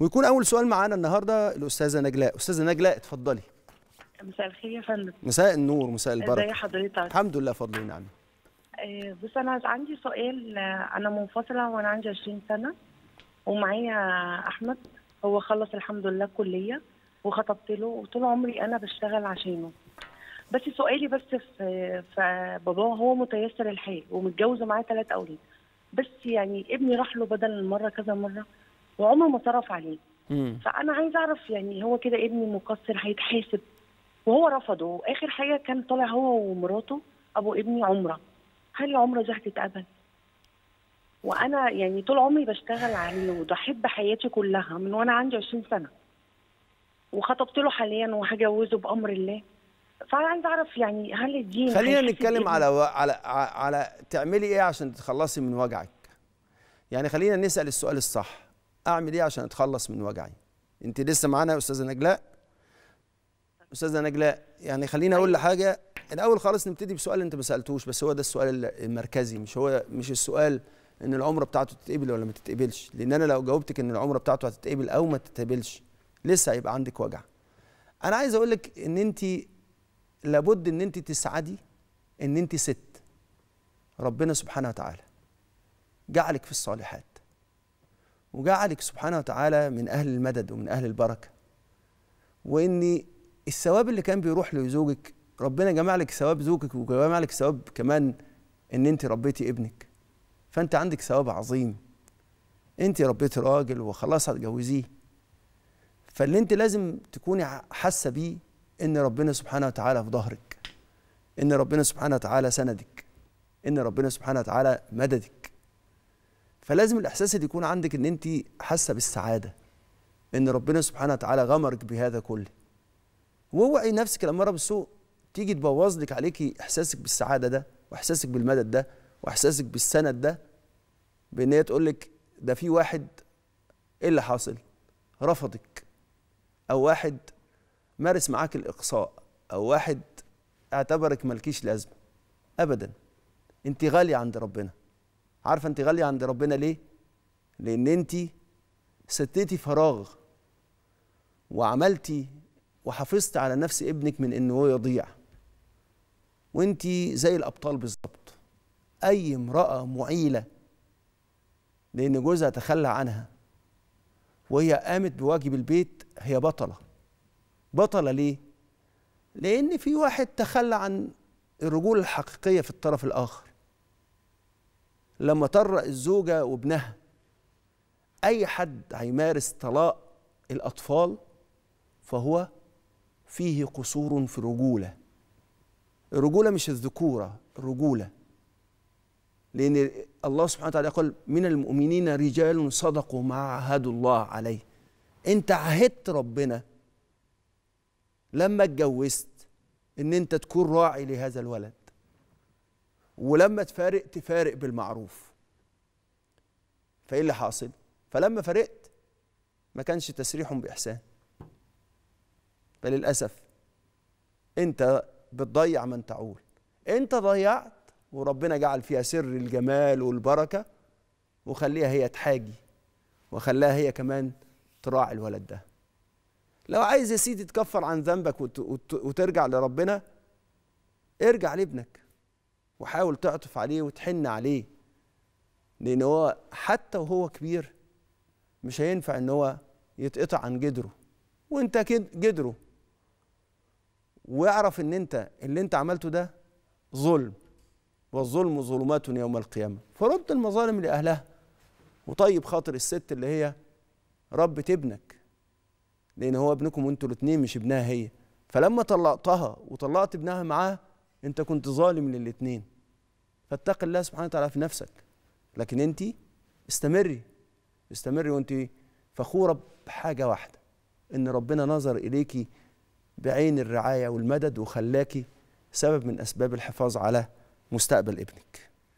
ويكون اول سؤال معانا النهارده الاستاذه نجلاء استاذه نجلاء اتفضلي مساء الخير يا فندم مساء النور مساء البركه ازي حضرتك الحمد لله فضل ونعم آه بص انا عندي سؤال انا منفصله وانا عندي 20 سنه ومعايا احمد هو خلص الحمد لله الكليه وخطبت له وطول عمري انا بشتغل عشانه بس سؤالي بس في في باباه هو متيسر الحال ومتجوز معاه ثلاث اولاد بس يعني ابني راح له بدل المره كذا مره وعمر ما صرف عليه فانا عايز اعرف يعني هو كده ابني مقصر هيتحاسب وهو رفضه واخر حاجه كان طالع هو ومراته ابو ابني عمره هل عمره دي هتتقبل وانا يعني طول عمري بشتغل عليه وبحب حياتي كلها من وانا عندي 20 سنه وخطبت له حاليا وهجوزه بامر الله فانا عايز اعرف يعني هل الدين خلينا نتكلم على و... على على تعملي ايه عشان تتخلصي من وجعك يعني خلينا نسال السؤال الصح اعمل ايه عشان اتخلص من وجعي انت لسه معانا يا استاذه نجلاء استاذه نجلاء يعني خليني اقول لحاجه طيب. الاول خالص نبتدي بسؤال انت ما سالتوش بس هو ده السؤال المركزي مش هو مش السؤال ان العمره بتاعته تتقبل ولا ما تتقبلش لان انا لو جاوبتك ان العمره بتاعته هتتقبل او ما تتقبلش لسه هيبقى عندك وجع انا عايز اقول لك ان انت لابد ان انت تسعدي ان انت ست ربنا سبحانه وتعالى جعلك في الصالحات وجعلك سبحانه وتعالى من أهل المدد ومن أهل البركة وإن الثواب اللي كان بيروح لزوجك ربنا جمع لك ثواب زوجك وجمع لك ثواب كمان إن أنت ربيتي ابنك فأنت عندك ثواب عظيم أنت ربيتي راجل وخلاص هتجوزيه فاللي أنت لازم تكوني حاسة بيه إن ربنا سبحانه وتعالى في ظهرك إن ربنا سبحانه وتعالى سندك إن ربنا سبحانه وتعالى مددك فلازم الاحساس اللي يكون عندك ان انت حاسه بالسعاده ان ربنا سبحانه وتعالى غمرك بهذا كله واوعي نفسك لما رب بالسوء تيجي تبوظ لك عليكي احساسك بالسعاده ده واحساسك بالمدد ده واحساسك بالسند ده بان هي تقول لك ده في واحد ايه اللي حاصل رفضك او واحد مارس معاك الاقصاء او واحد اعتبرك ملكيش لازمه ابدا انت غاليه عند ربنا عارفه انت غاليه عند ربنا ليه لان انت سديتي فراغ وعملتي وحفظت على نفس ابنك من انه هو يضيع وانت زي الابطال بالظبط اي امراه معيله لان جوزها تخلى عنها وهي قامت بواجب البيت هي بطله بطله ليه لان في واحد تخلى عن الرجوله الحقيقيه في الطرف الاخر لما طرق الزوجة وابنها أي حد هيمارس طلاق الأطفال فهو فيه قصور في الرجولة الرجولة مش الذكورة الرجولة لأن الله سبحانه وتعالى يقول من المؤمنين رجال صدقوا ما عاهدوا الله عليه أنت عهدت ربنا لما اتجوزت ان انت تكون راعي لهذا الولد ولما تفارق تفارق بالمعروف فايه اللي حاصل فلما فارقت ما كانش تسريحهم باحسان فللاسف انت بتضيع من تعول انت ضيعت وربنا جعل فيها سر الجمال والبركه وخليها هي تحاجي وخلاها هي كمان تراعي الولد ده لو عايز يا سيدي تكفر عن ذنبك وترجع لربنا ارجع لابنك وحاول تعطف عليه وتحن عليه لان هو حتى وهو كبير مش هينفع ان هو يتقطع عن جدره وانت جدره واعرف ان انت اللي انت عملته ده ظلم والظلم ظلمات يوم القيامه فرد المظالم لاهلها وطيب خاطر الست اللي هي ربت ابنك لان هو ابنكم وانتوا الاثنين مش ابنها هي فلما طلقتها وطلقت ابنها معاه انت كنت ظالم للاثنين فاتق الله سبحانه وتعالى في نفسك لكن انت استمري استمري وانت فخوره بحاجه واحده ان ربنا نظر اليكي بعين الرعايه والمدد وخلاكي سبب من اسباب الحفاظ على مستقبل ابنك